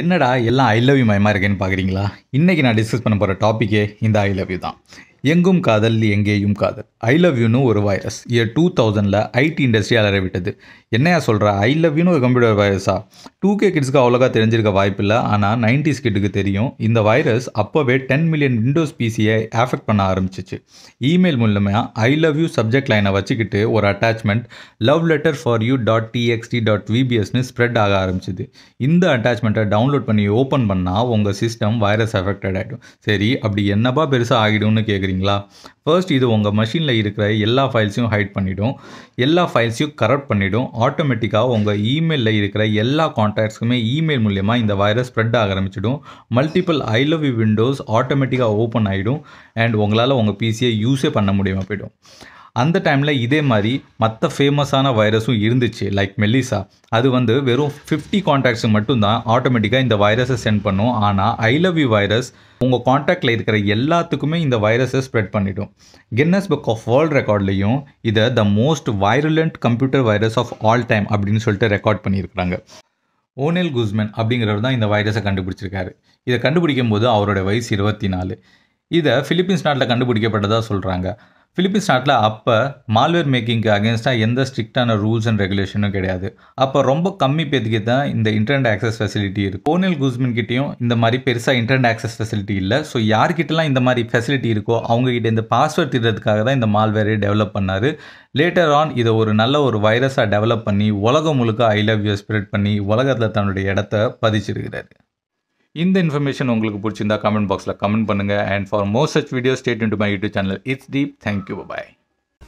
என்னடா எல்லாம் I love you மயமா இருக்கேன்னு பார்க்குறீங்களா இன்னைக்கு நான் டிஸ்கஸ் பண்ண போகிற டாப்பிக்கே இந்த ஐ லவ் யூ தான் எங்கும் காதல் எங்கேயும் காதல் ஐ லவ் யூனு ஒரு வைரஸ் இயர் டூ தௌசண்டில் ஐடி இண்டஸ்ட்ரி அலறவிட்டது என்னையா சொல்கிற ஐ லவ் யூனு ஒரு கம்ப்யூட்டர் வைரஸா டூ கே கிட்ஸ்க்கு அவ்வளோக்கா தெரிஞ்சிருக்க வாய்ப்பில்லை ஆனால் நைன்டிஸ் கிட்டுக்கு தெரியும் இந்த வைரஸ் அப்போவே டென் மில்லியன் விண்டோஸ் பிசியை ஆஃபெக்ட் பண்ண ஆரம்பிச்சிச்சு இமெயில் மூலமாக ஐ லவ் யூ சப்ஜெக்ட் லைனை வச்சுக்கிட்டு ஒரு attachment love letter for you dot TXT dot விபிஎஸ்னு ஸ்ப்ரெட் ஆக ஆரம்பிச்சிது இந்த அட்டாச்மெண்ட்டை டவுன்லோட் பண்ணி ஓப்பன் பண்ணால் உங்கள் சிஸ்டம் வைரஸ் அஃபெக்டட் ஆகிடும் சரி அப்படி என்னப்பா பெருசாக ஆகிடும்னு கேட்குறீங்க சரிங்களா ஃபர்ஸ்ட் இது உங்கள் மஷினில் இருக்கிற எல்லா ஃபைல்ஸையும் ஹைட் பண்ணிவிடும் எல்லா ஃபைல்ஸையும் கரெக்ட் பண்ணிவிடும் ஆட்டோமேட்டிக்காக உங்கள் இமெயிலில் இருக்கிற எல்லா கான்டாக்ட்ஸுக்குமே இமெயில் மூலயமா இந்த வைரஸ் ஸ்ப்ரெட் ஆக ஆரம்பிச்சிடும் மல்டிபிள் யூ விண்டோஸ் ஆட்டோமேட்டிக்காக ஓப்பன் ஆகிடும் அண்ட் உங்களால் உங்கள் பிசியை யூஸே பண்ண முடியாமல் போயிடும் அந்த டைமில் இதே மாதிரி மற்ற ஃபேமஸான வைரஸும் இருந்துச்சு லைக் மெல்லிசா அது வந்து வெறும் ஃபிஃப்டி கான்டாக்ட்ஸுக்கு மட்டும்தான் ஆட்டோமேட்டிக்காக இந்த வைரஸை சென்ட் பண்ணும் ஆனால் ஐ லவ் யூ வைரஸ் உங்கள் காண்டாக்டில் இருக்கிற எல்லாத்துக்குமே இந்த வைரஸை ஸ்ப்ரெட் பண்ணிவிடும் கின்னஸ் புக் ஆஃப் வேர்ல்ட் ரெக்கார்ட்லேயும் இதை the most virulent computer virus of all time அப்படின்னு சொல்லிட்டு ரெக்கார்ட் பண்ணியிருக்கிறாங்க ஓனேல் குஸ்மென் அப்படிங்கிறவர் தான் இந்த வைரஸை கண்டுபிடிச்சிருக்காரு இதை கண்டுபிடிக்கும் போது அவரோட வயசு இருபத்தி நாலு இதை ஃபிலிப்பீன்ஸ் நாட்டில் கண்டுபிடிக்கப்பட்டதாக சொல்கிறாங்க பிலிப்பீன்ஸ் நாட்டில் அப்போ மால்வேர் மேக்கிங்க்கு அகேன்ஸ்டாக எந்த ஸ்ட்ரிக்டான ரூல்ஸ் அண்ட் ரெகுலேஷனும் கிடையாது அப்போ ரொம்ப கம்மி பேத்துக்கு தான் இந்த இன்டர்நெட் ஆக்சஸ் ஃபெசிலிட்டி இருக்குது கோனில் குஸ்மின் கிட்டேயும் இந்த மாதிரி பெருசாக இன்டர்நெட் ஆக்சஸ் ஃபெசிலிட்டி இல்லை ஸோ யார்கிட்டலாம் இந்த மாதிரி ஃபெசிலிட்டி இருக்கோ அவங்ககிட்ட இந்த பாஸ்வேர்ட் திட்டுறதுக்காக தான் இந்த மால்வேரை டெவலப் பண்ணார் லேட்டர் ஆன் இதை ஒரு நல்ல ஒரு வைரஸாக டெவலப் பண்ணி உலகம் முழுக்க ஐ லவ் யூ ஸ்ப்ரெட் பண்ணி உலகத்தில் தன்னுடைய இடத்த பதிச்சிருக்கிறாரு இந்த இன்ஃபர்மேஷன் உங்களுக்கு பிடிச்சிருந்தா கமெண்ட் பாக்ஸில் கமெண்ட் பண்ணுங்க and for more such video stay இன் to my YouTube channel it's Deep thank you bye